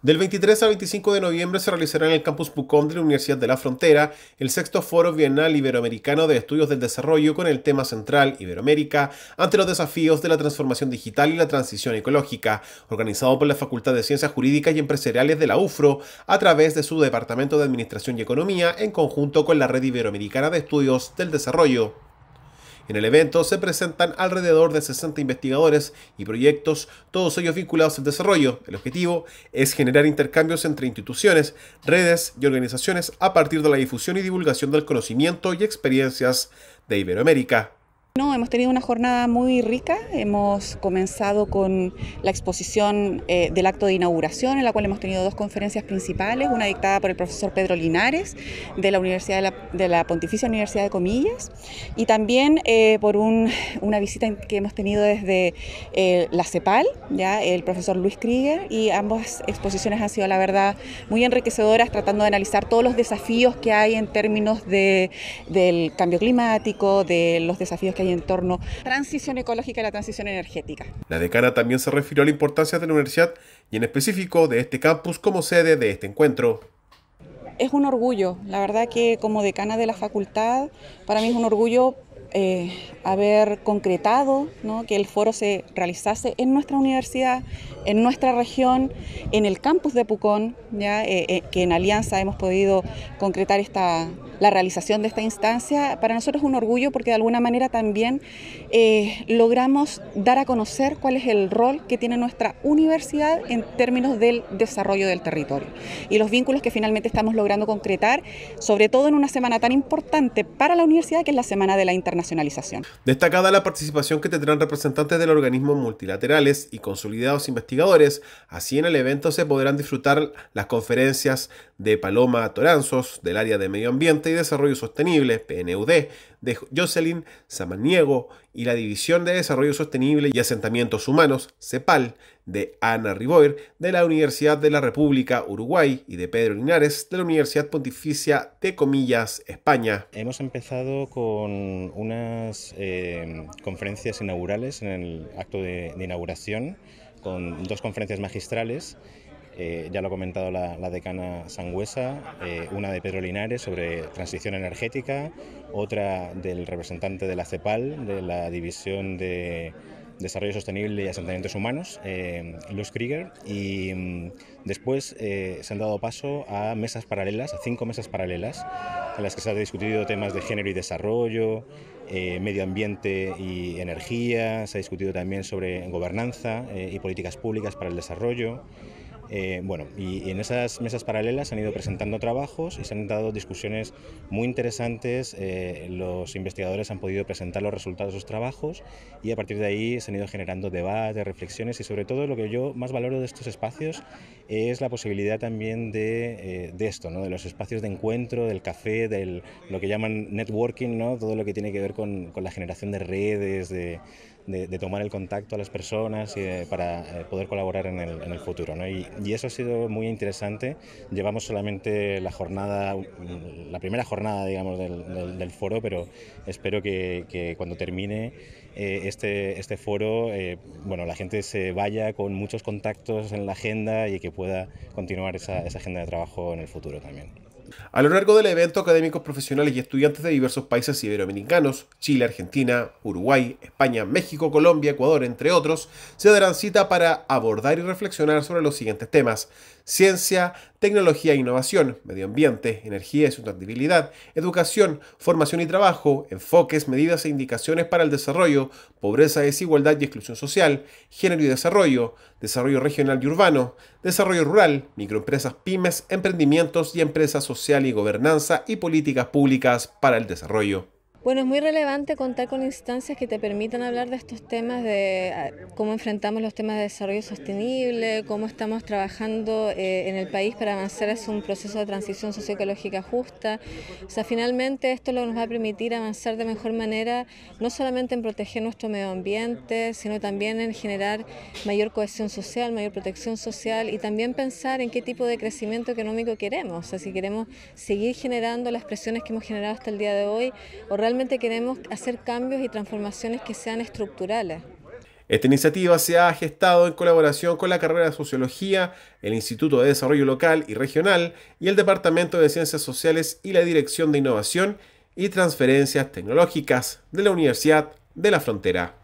Del 23 al 25 de noviembre se realizará en el campus Pucón de la Universidad de la Frontera el sexto foro bienal iberoamericano de estudios del desarrollo con el tema central Iberoamérica ante los desafíos de la transformación digital y la transición ecológica, organizado por la Facultad de Ciencias Jurídicas y Empresariales de la UFRO a través de su Departamento de Administración y Economía en conjunto con la Red Iberoamericana de Estudios del Desarrollo. En el evento se presentan alrededor de 60 investigadores y proyectos, todos ellos vinculados al desarrollo. El objetivo es generar intercambios entre instituciones, redes y organizaciones a partir de la difusión y divulgación del conocimiento y experiencias de Iberoamérica. No, hemos tenido una jornada muy rica. Hemos comenzado con la exposición eh, del acto de inauguración, en la cual hemos tenido dos conferencias principales, una dictada por el profesor Pedro Linares de la Universidad de la, Pontificia Universidad de Comillas, y también eh, por una visita que hemos tenido desde eh, la CEPAL, ya el profesor Luis Krieger, y ambas exposiciones han sido, la verdad, muy enriquecedoras, tratando de analizar todos los desafíos que hay en términos del cambio climático, de los desafíos que hay en torno a transición ecológica y la transición energética. La decana también se refirió a la importancia de la universidad y en específico de este campus como sede de este encuentro es un orgullo, la verdad que como decana de la facultad, para mí es un orgullo eh, haber concretado que el foro se realizase en nuestra universidad, en nuestra región, en el campus de Pucón, ¿ya? Eh, eh, que en alianza hemos podido concretar esta, la realización de esta instancia. Para nosotros es un orgullo porque de alguna manera también eh, logramos dar a conocer cuál es el rol que tiene nuestra universidad en términos del desarrollo del territorio y los vínculos que finalmente estamos logrando concretar, sobre todo en una semana tan importante para la universidad que es la Semana de la Internacionalización. Destacada la participación que tendrán representantes del organismo multilaterales y consolidados investigadores, así en el evento se podrán disfrutar las conferencias de Paloma Toranzos, del área de Medio Ambiente y Desarrollo Sostenible, PNUD, de Jocelyn Samaniego y la División de Desarrollo Sostenible y Asentamientos Humanos, CEPAL, de Ana Riboir, de la Universidad de la República Uruguay y de Pedro Linares, de la Universidad Pontificia de Comillas, España. Hemos empezado con unas eh, conferencias inaugurales en el acto de inauguración, con dos conferencias magistrales eh, ya lo ha comentado la, decana Sangüesa, eh, una de Pedro Linares sobre transición energética, otra del representante de la CEPAL, de la División de Desarrollo Sostenible y Asentamientos Humanos, eh, Luz Krieger, y mm, después eh, se han dado paso a mesas paralelas, a cinco mesas paralelas, en las que se han discutido temas de género y desarrollo, medio ambiente y energía, se ha discutido también sobre gobernanza y políticas públicas para el desarrollo. Eh, bueno, y, en esas mesas paralelas se han ido presentando trabajos y se han dado discusiones muy interesantes. Eh, los investigadores han podido presentar los resultados de sus trabajos y a partir de ahí se han ido generando debates, reflexiones y sobre todo lo que yo más valoro de estos espacios es la posibilidad también de, eh, esto, ¿no? de los espacios de encuentro, del café, de lo que llaman networking, ¿no? todo lo que tiene que ver con, con la generación de redes, de de, tomar el contacto a las personas y para eh, poder colaborar en el, futuro. Y, eso ha sido muy interesante. Llevamos solamente la jornada, mm, la primera jornada, digamos, del, foro, pero espero que, cuando termine eh, este, este, foro, eh, bueno, la gente se vaya con muchos contactos en la agenda y que pueda continuar esa, esa agenda de trabajo en el futuro también. A lo largo del evento, académicos profesionales y estudiantes de diversos países iberoamericanos, Chile, Argentina, Uruguay, España, México, Colombia, Ecuador, entre otros, se darán cita para abordar y reflexionar sobre los siguientes temas. Ciencia, tecnología e innovación, medio ambiente, energía y sustentabilidad, educación, formación y trabajo, enfoques, medidas e indicaciones para el desarrollo, pobreza, desigualdad y exclusión social, género y desarrollo, desarrollo regional y urbano, desarrollo rural, microempresas, pymes, emprendimientos y empresas sociales social y gobernanza y políticas públicas para el desarrollo. Bueno, es muy relevante contar con instancias que te permitan hablar de estos temas, de ah, cómo enfrentamos los temas de desarrollo sostenible, cómo estamos trabajando eh, en el país para avanzar hacia un proceso de transición socioecológica justa. O sea, finalmente esto lo nos va a permitir avanzar de mejor manera, no solamente en proteger nuestro medio ambiente, sino también en generar mayor cohesión social, mayor protección social y también pensar en qué tipo de crecimiento económico queremos. O sea, si queremos seguir generando las presiones que hemos generado hasta el día de hoy o realmente queremos hacer cambios y transformaciones que sean estructurales. Esta iniciativa se ha gestado en colaboración con la carrera de Sociología, el Instituto de Desarrollo Local y Regional y el Departamento de Ciencias Sociales y la Dirección de Innovación y Transferencias Tecnológicas de la Universidad de la Frontera.